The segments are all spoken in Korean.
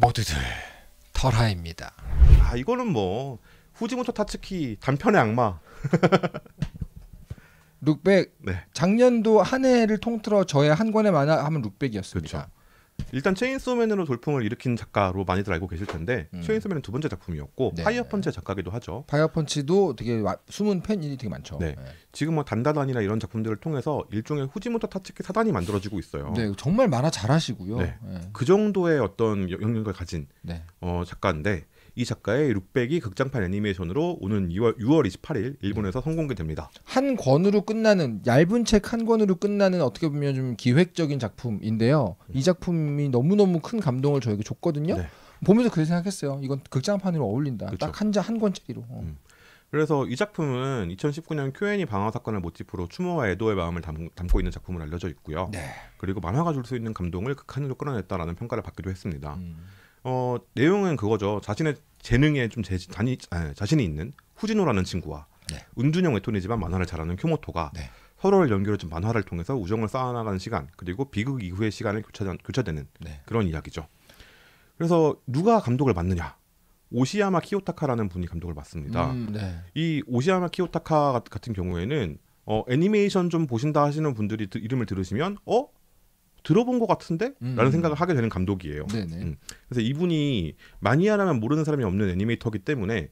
모두들 털하입니다. 아 이거는 뭐 후지모토 타츠키 단편의 악마. 룩백 네. 작년도 한 해를 통틀어 저의 한 권의 만화 하면 룩백이었습니다. 그쵸. 일단 체인소맨으로 돌풍을 일으킨 작가로 많이들 알고 계실 텐데 음. 체인소맨은 두 번째 작품이었고 네. 파이어펀치의 작가기도 하죠. 파이어펀치도 되게 와, 숨은 팬이 되게 많죠. 네. 네. 지금 뭐 단다단이나 이런 작품들을 통해서 일종의 후지모토 타츠키 사단이 만들어지고 있어요. 네, 정말 만화 잘하시고요. 네. 네. 그 정도의 어떤 영향력을 가진 네. 어, 작가인데 이 작가의 600이 극장판 애니메이션으로 오는 2월 6월 28일 일본에서 성공개됩니다한 권으로 끝나는 얇은 책 한 권으로 끝나는 어떻게 보면 좀 기획적인 작품인데요. 이 작품이 너무너무 큰 감동을 저에게 줬거든요. 네. 보면서 그렇게 생각했어요. 이건 극장판으로 어울린다. 딱한자한 그렇죠. 권짜리로. 어. 음. 그래서 이 작품은 2019년 큐엔이 방화 사건을 모티프로 추모와 애도의 마음을 담, 고 있는 작품으로 알려져 있고요. 네. 그리고 만화가 줄 수 있는 감동을 극한으로 끌어냈다라는 평가를 받기도 했습니다. 음. 어, 내용은 그거죠. 자신의 재능에 좀 제, 단이, 아니, 자신이 있는 후진호라는 친구와 네. 은준영 외톤이지만 만화를 잘하는 큐모토가 네. 서로를 연결해 준 만화를 통해서 우정을 쌓아나가는 시간 그리고 비극 이후의 시간을 교차, 되는 네. 그런 이야기죠. 그래서 누가 감독을 맡느냐? 오시야마 키오타카라는 분이 감독을 맡습니다. 음, 네. 이 오시야마 키오타카 같은 경우에는 어, 애니메이션 좀 보신다 하시는 분들이 드, 이름을 들으시면 어 들어본 것 같은데? 음. 라는 생각을 하게 되는 감독이에요. 음. 그래서 이분이 마니아라면 모르는 사람이 없는 애니메이터기 때문에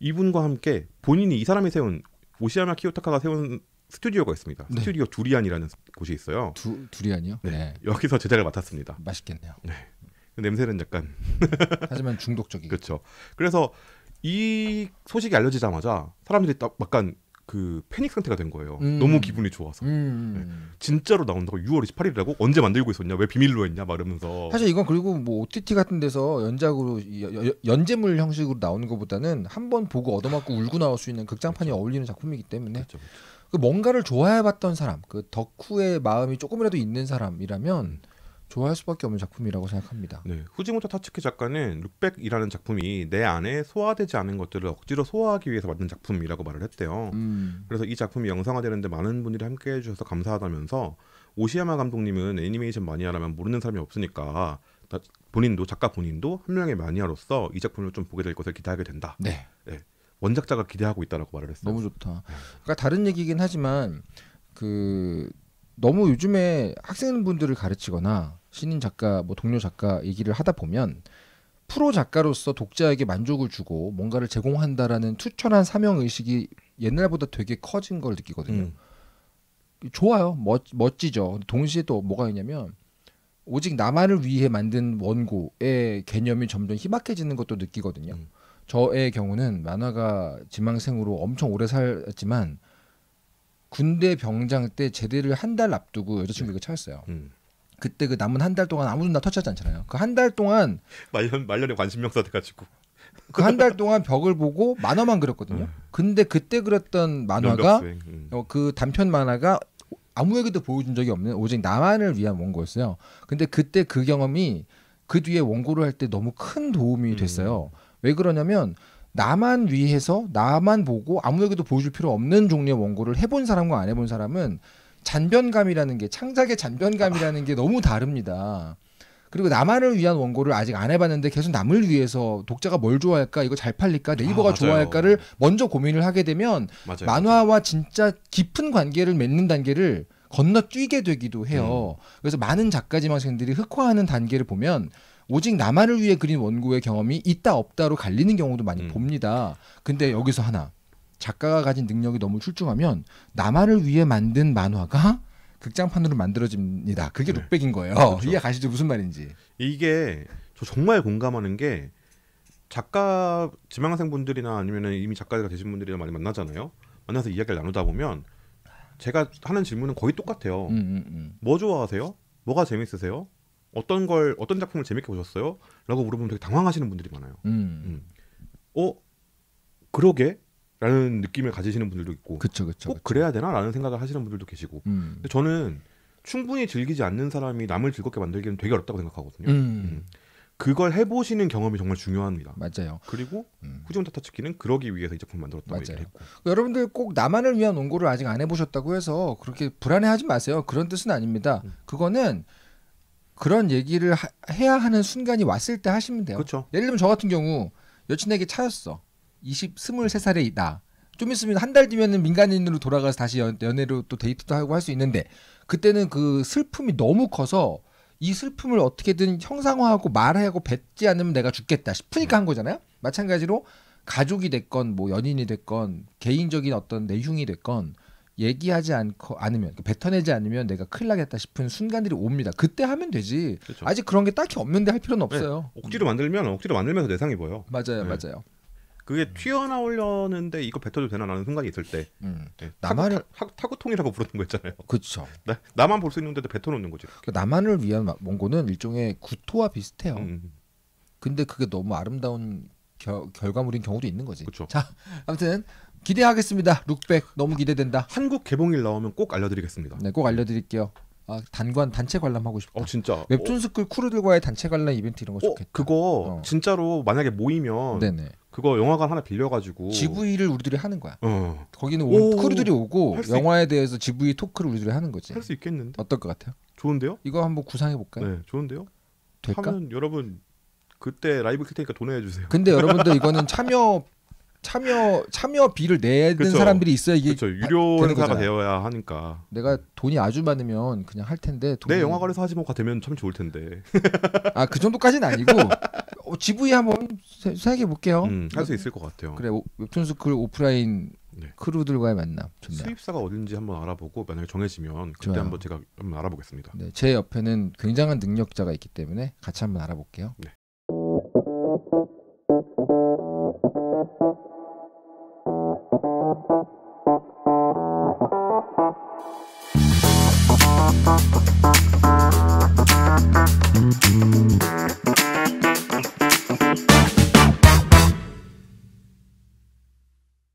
이분과 함께 본인이 이 사람이 세운 오시야마 키요타카가 세운 스튜디오가 있습니다. 네. 스튜디오 두리안이라는 곳이 있어요. 두, 두리안이요? 네. 네. 여기서 제작을 맡았습니다. 맛있겠네요. 네. 그 냄새는 약간 하지만 중독적이 그렇죠. 그래서 이 소식이 알려지자마자 사람들이 딱 약간 그 패닉 상태가 된 거예요. 음. 너무 기분이 좋아서 음. 음. 네. 진짜로 나온다고 6월 28일이라고 언제 만들고 있었냐 왜 비밀로 했냐 말하면서 사실 이건 그리고 뭐 OTT 같은 데서 연작으로 여, 연재물 형식으로 나오는 것보다는 한 번 보고 얻어맞고 울고 나올 수 있는 극장판이 그렇죠. 어울리는 작품이기 때문에 그렇죠, 그렇죠. 그 뭔가를 좋아해봤던 사람 그 덕후의 마음이 조금이라도 있는 사람이라면 음. 좋아할 수밖에 없는 작품이라고 생각합니다. 네, 후지모토 타츠키 작가는 룩백이라는 작품이 내 안에 소화되지 않은 것들을 억지로 소화하기 위해서 만든 작품이라고 말을 했대요. 음. 그래서 이 작품이 영상화되는데 많은 분들이 함께해 주셔서 감사하다면서 오시야마 감독님은 애니메이션 마니아라면 모르는 사람이 없으니까 본인도 작가 본인도 한 명의 마니아로서 이 작품을 좀 보게 될 것을 기대하게 된다. 네. 네. 원작자가 기대하고 있다라고 말을 했어요. 너무 좋다. 네. 그러니까 다른 얘기긴 하지만 그 너무 요즘에 학생분들을 가르치거나 신인 작가, 뭐 동료 작가 얘기를 하다 보면 프로 작가로서 독자에게 만족을 주고 뭔가를 제공한다라는 투철한 사명 의식이 옛날보다 되게 커진 걸 느끼거든요. 음. 좋아요, 멋 멋지죠. 동시에 또 뭐가 있냐면 오직 나만을 위해 만든 원고의 개념이 점점 희박해지는 것도 느끼거든요. 음. 저의 경우는 만화가 지망생으로 엄청 오래 살지만 았 군대 병장 때 제대를 한 달 앞두고 여자친구가 찾았어요. 네. 음. 그때 그 남은 한 달 동안 아무도 나 터치하지 않잖아요. 그 한 달 동안 말년 말년에 관심명사 돼가지고 그 한 달 동안 벽을 보고 만화만 그렸거든요. 음. 근데 그때 그렸던 만화가 음. 어, 그 단편 만화가 아무에게도 보여준 적이 없는 오직 나만을 위한 원고였어요. 근데 그때 그 경험이 그 뒤에 원고를 할 때 너무 큰 도움이 음. 됐어요. 왜 그러냐면 나만 위해서 나만 보고 아무에게도 보여줄 필요 없는 종류의 원고를 해본 사람과 안 해본 사람은 잔변감이라는 게 창작의 잔변감이라는 게 너무 다릅니다. 그리고 나만을 위한 원고를 아직 안 해봤는데 계속 남을 위해서 독자가 뭘 좋아할까 이거 잘 팔릴까 네이버가 아, 좋아할까를 먼저 고민을 하게 되면 맞아요, 만화와 진짜 깊은 관계를 맺는 단계를 건너뛰게 되기도 해요. 음. 그래서 많은 작가 지망생들이 흑화하는 단계를 보면 오직 나만을 위해 그린 원고의 경험이 있다 없다로 갈리는 경우도 많이 음. 봅니다. 근데 여기서 하나 작가가 가진 능력이 너무 출중하면 나만을 위해 만든 만화가 극장판으로 만들어집니다. 그게 네. 룩백인 거예요. 아, 그렇죠. 이해 가시죠 무슨 말인지. 이게 저 정말 공감하는 게 작가 지망생 분들이나 아니면 이미 작가가 되신 분들이나 많이 만나잖아요. 만나서 이야기를 나누다 보면 제가 하는 질문은 거의 똑같아요. 음, 음, 음. 뭐 좋아하세요? 뭐가 재밌으세요? 어떤 걸 어떤 작품을 재밌게 보셨어요? 라고 물어보면 되게 당황하시는 분들이 많아요. 음. 음. 어 그러게 라는 느낌을 가지시는 분들도 있고 그쵸, 그쵸, 꼭 그쵸. 그래야 되나라는 생각을 하시는 분들도 계시고 음. 근데 저는 충분히 즐기지 않는 사람이 남을 즐겁게 만들기는 되게 어렵다고 생각하거든요. 음. 음. 그걸 해보시는 경험이 정말 중요합니다. 맞아요. 그리고 음. 후지온 타타츠키는 그러기 위해서 이 작품 만들었다고 맞아요. 했고 그러니까 여러분들 꼭 나만을 위한 원고를 아직 안 해보셨다고 해서 그렇게 불안해하지 마세요. 그런 뜻은 아닙니다. 음. 그거는 그런 얘기를 하, 해야 하는 순간이 왔을 때 하시면 돼요. 그쵸. 그렇죠. 예를 들면 저 같은 경우 여친에게 차였어. 20, 23살의 나. 좀 있으면 한 달 뒤면은 민간인으로 돌아가서 다시 연, 연애로 또 데이트도 하고 할 수 있는데 그때는 그 슬픔이 너무 커서 이 슬픔을 어떻게든 형상화하고 말하고 뱉지 않으면 내가 죽겠다 싶으니까 한 거잖아요. 마찬가지로 가족이 됐건 뭐 연인이 됐건 개인적인 어떤 내흉이 됐건 얘기하지 않고 않으면 그러니까 뱉어내지 않으면 내가 큰일 나겠다 싶은 순간들이 옵니다. 그때 하면 되지. 그렇죠. 아직 그런 게 딱히 없는데 할 필요는 없어요. 네. 억지로 만들면 억지로 만들면서 내상이 보여. 맞아요, 네. 맞아요. 그게 음. 튀어나오려는데 이거 뱉어도 되나 라는 순간이 있을 때 음. 네. 나만을 타구, 통이라고 부르는 거 있잖아요. 그렇죠. 나, 나만 볼 수 있는데도 뱉어놓는 거지. 그러니까 나만을 위한 원고는 일종의 구토와 비슷해요. 음. 근데 그게 너무 아름다운 겨, 결과물인 경우도 있는 거지. 그쵸. 자, 아무튼 기대하겠습니다. 룩백 너무 기대된다. 한국 개봉일 나오면 꼭 알려드리겠습니다. 네, 꼭 알려드릴게요. 아, 단관 단체 관람하고 싶다. 어, 진짜. 웹툰 어. 스쿨 크루들과의 단체 관람 이벤트 이런 거 어, 좋겠다. 그거 어. 진짜로 만약에 모이면 네네. 그거 영화관 하나 빌려가지고 GV를 우리들이 하는 거야. 어. 거기는 오, 크루들이 오고 영화에 있... 대해서 GV 토크를 우리들이 하는 거지. 할 수 있겠는데. 어떨 것 같아요? 좋은데요? 이거 한번 구상해 볼까요? 네, 좋은데요. 될까? 하면 여러분 그때 라이브 킬 테니까 돈해 주세요. 근데 여러분들 이거는 참여 참여 참여비를 내는 그쵸. 그렇죠. 사람들이 있어야 이게 그쵸. 유료 하, 행사가 되어야 하니까 내가 돈이 아주 많으면 그냥 할 텐데 돈이... 내 영화관에서 하지 뭐가 되면 참 좋을 텐데 아그 정도까지는 아니고 어, 지브 한번 생각해 볼게요 음, 할수 있을 것 같아요 그래 웹툰스 글 오프라인 네. 크루들과의 만남 좋네요. 수입사가 어딘지 한번 알아보고 만약에 정해지면 그때 좋아요. 한번 제가 한번 알아보겠습니다 네, 제 옆에는 굉장한 능력자가 있기 때문에 같이 한번 알아볼게요 네. Thank you.